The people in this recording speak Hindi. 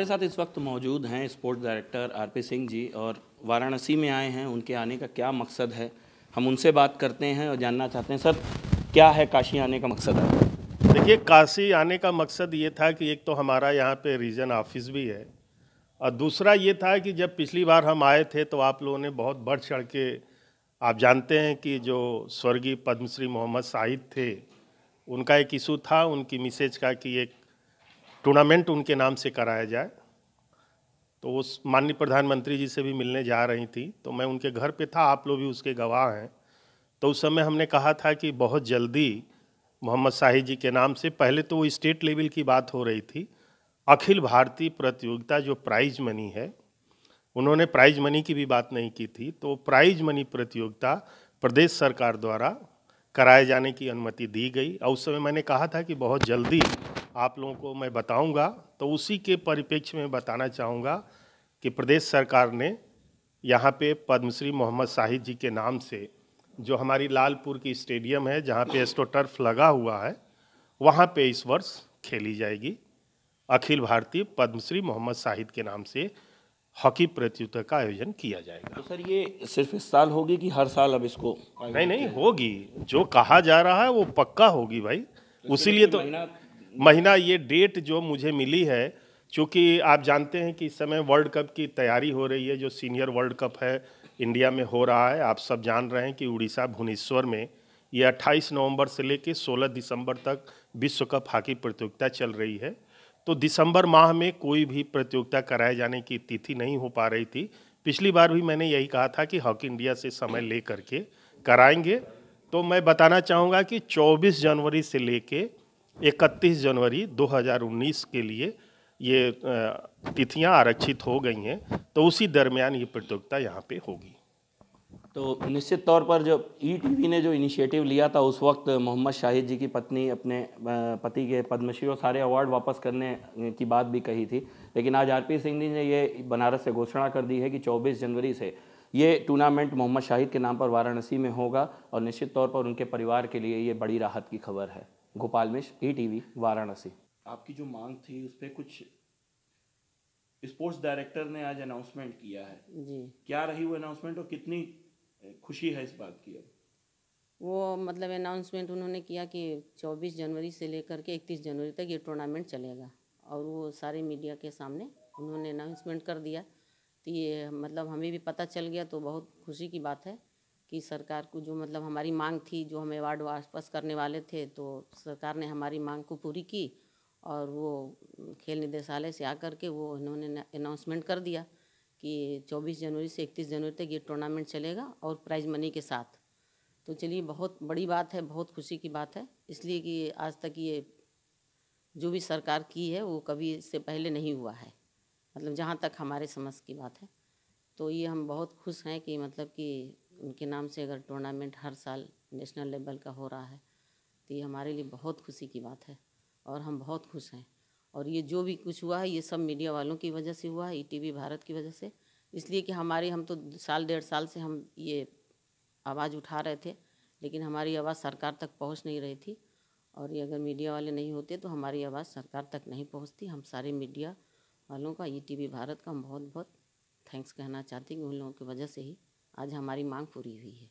मेरे साथ इस वक्त मौजूद हैं sports director RP Singh ji और वाराणसी में आए हैं उनके आने का क्या मकसद है हम उनसे बात करते हैं और जानना चाहते हैं सर क्या है काशी आने का मकसद है देखिए काशी आने का मकसद ये था कि एक तो हमारा यहाँ पे रीजन ऑफिस भी है और दूसरा ये था कि जब पिछली बार हम आए थे तो आप लोगों ने बहुत बढ़ चढ़ के आप जानते हैं कि जो स्वर्गीय पद्मश्री मोहम्मद साहिद थे उनका एक इशू था उनकी मिसेज का कि एक टूर्नामेंट उनके नाम से कराया जाए तो उस माननीय प्रधानमंत्री जी से भी मिलने जा रही थी तो मैं उनके घर पे था आप लोग भी उसके गवाह हैं तो उस समय हमने कहा था कि बहुत जल्दी मोहम्मद शाही जी के नाम से पहले तो वो स्टेट लेवल की बात हो रही थी अखिल भारतीय प्रतियोगिता जो प्राइज मनी है उन्होंने प्राइज मनी की भी बात नहीं की थी तो प्राइज मनी प्रतियोगिता प्रदेश सरकार द्वारा कराए जाने की अनुमति दी गई और उस समय मैंने कहा था कि बहुत जल्दी आप लोगों को मैं बताऊंगा तो उसी के परिप्रेक्ष्य में बताना चाहूँगा कि प्रदेश सरकार ने यहाँ पे पद्मश्री मोहम्मद साहिद जी के नाम से जो हमारी लालपुर की स्टेडियम है जहाँ पे एस्टोटर्फ लगा हुआ है वहाँ पे इस वर्ष खेली जाएगी अखिल भारतीय पद्मश्री मोहम्मद साहिद के नाम से हॉकी प्रतियोगिता का आयोजन किया जाएगा तो सर ये सिर्फ इस साल होगी कि हर साल अब इसको नहीं नहीं होगी जो कहा जा रहा है वो पक्का होगी भाई उसीलिए तो महीना ये डेट जो मुझे मिली है चूँकि आप जानते हैं कि इस समय वर्ल्ड कप की तैयारी हो रही है जो सीनियर वर्ल्ड कप है इंडिया में हो रहा है आप सब जान रहे हैं कि उड़ीसा भुवनेश्वर में ये 28 नवंबर से लेकर 16 दिसंबर तक विश्व कप हॉकी प्रतियोगिता चल रही है तो दिसंबर माह में कोई भी प्रतियोगिता कराए जाने की तिथि नहीं हो पा रही थी पिछली बार भी मैंने यही कहा था कि हॉकी इंडिया से समय ले करके कराएंगे तो मैं बताना चाहूँगा कि 24 जनवरी से लेके 31 जनवरी 2019 के लिए ये तिथियां आरक्षित हो गई हैं तो उसी दरमियान ये प्रतियोगिता यहाँ पे होगी तो निश्चित तौर पर जब ई टीवी ने जो इनिशिएटिव लिया था उस वक्त मोहम्मद शाहिद जी की पत्नी अपने पति के पद्मश्री और सारे अवार्ड वापस करने की बात भी कही थी लेकिन आज पी सिंह जी ने ये बनारस से घोषणा कर दी है कि 24 जनवरी से ये टूर्नामेंट मोहम्मद शाहिद के नाम पर वाराणसी में होगा और निश्चित तौर पर उनके परिवार के लिए ये बड़ी राहत की खबर है Gopal Mishra E e T Varanasi आपकी जो मांग थी उस पर कुछ स्पोर्ट्स डायरेक्टर ने आज अनाउंसमेंट किया है जी क्या रही वो अनाउंसमेंट और कितनी खुशी है इस बात की अब वो मतलब अनाउंसमेंट उन्होंने किया कि 24 जनवरी से लेकर के 31 जनवरी तक ये टूर्नामेंट चलेगा और वो सारे मीडिया के सामने उन्होंने अनाउंसमेंट कर दिया तो ये मतलब हमें भी पता चल गया तो बहुत खुशी की बात है कि सरकार को जो मतलब हमारी मांग थी जो हम अवार्ड वापस करने वाले थे तो सरकार ने हमारी मांग को पूरी की और वो खेल निदेशालय से आकर के वो इन्होंने अनाउंसमेंट कर दिया कि 24 जनवरी से 31 जनवरी तक ये टूर्नामेंट चलेगा और प्राइज़ मनी के साथ तो चलिए बहुत बड़ी बात है बहुत खुशी की बात है इसलिए कि आज तक ये जो भी सरकार की है वो कभी इससे पहले नहीं हुआ है मतलब जहाँ तक हमारे समझ की बात है तो ये हम बहुत खुश हैं कि मतलब कि उनके नाम से अगर टूर्नामेंट हर साल नेशनल लेवल का हो रहा है तो ये हमारे लिए बहुत खुशी की बात है और हम बहुत खुश हैं और ये जो भी कुछ हुआ है ये सब मीडिया वालों की वजह से हुआ है ई e टी भारत की वजह से इसलिए कि हमारे हम तो साल डेढ़ साल से हम ये आवाज़ उठा रहे थे लेकिन हमारी आवाज़ सरकार तक पहुंच नहीं रही थी और ये अगर मीडिया वाले नहीं होते तो हमारी आवाज़ सरकार तक नहीं पहुंचती हम सारे मीडिया वालों का ई e टी भारत का हम बहुत बहुत थैंक्स कहना चाहते हैं कि उन लोगों की वजह से ही आज हमारी मांग पूरी हुई है